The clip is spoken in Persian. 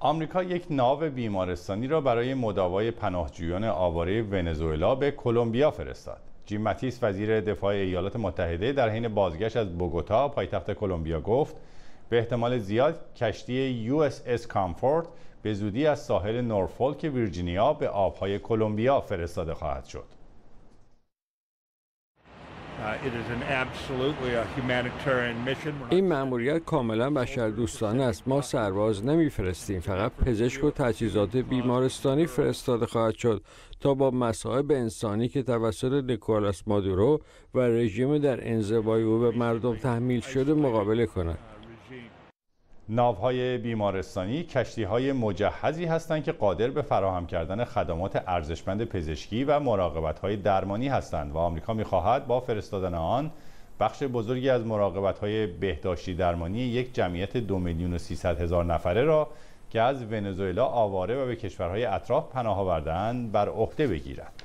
آمریکا یک ناو بیمارستانی را برای مداوای پناهجویان آواره ونزوئلا به کلمبیا فرستاد. جیم ماتیس وزیر دفاع ایالات متحده در حین بازگشت از بوگوتا پایتخت کلمبیا گفت به احتمال زیاد کشتی اس کامفورت به زودی از ساحل نورفولک ویرجینیا به آبهای کلمبیا فرستاده خواهد شد. Uh, این مأموریت کاملا بشر دوستانه است ما سرباز نمیفرستیم فقط پزشک و تجهیزات بیمارستانی فرستاده خواهد شد تا با مصائب انسانی که توسط نیکولاس مادورو و رژیم در انزوای او به مردم تحمیل شده مقابله کند ناوهای بیمارستانی کشتی های مجهزی هستند که قادر به فراهم کردن خدمات ارزشمند پزشکی و مراقبت های درمانی هستند و آمریکا میخواهد با فرستادن آن بخش بزرگی از مراقبت های بهداشتی درمانی یک جمعیت دو میلیون و سیصد هزار نفره را که از ونزوئلا آواره و به کشورهای اطراف پناه آوردهاند بر عهده بگیرد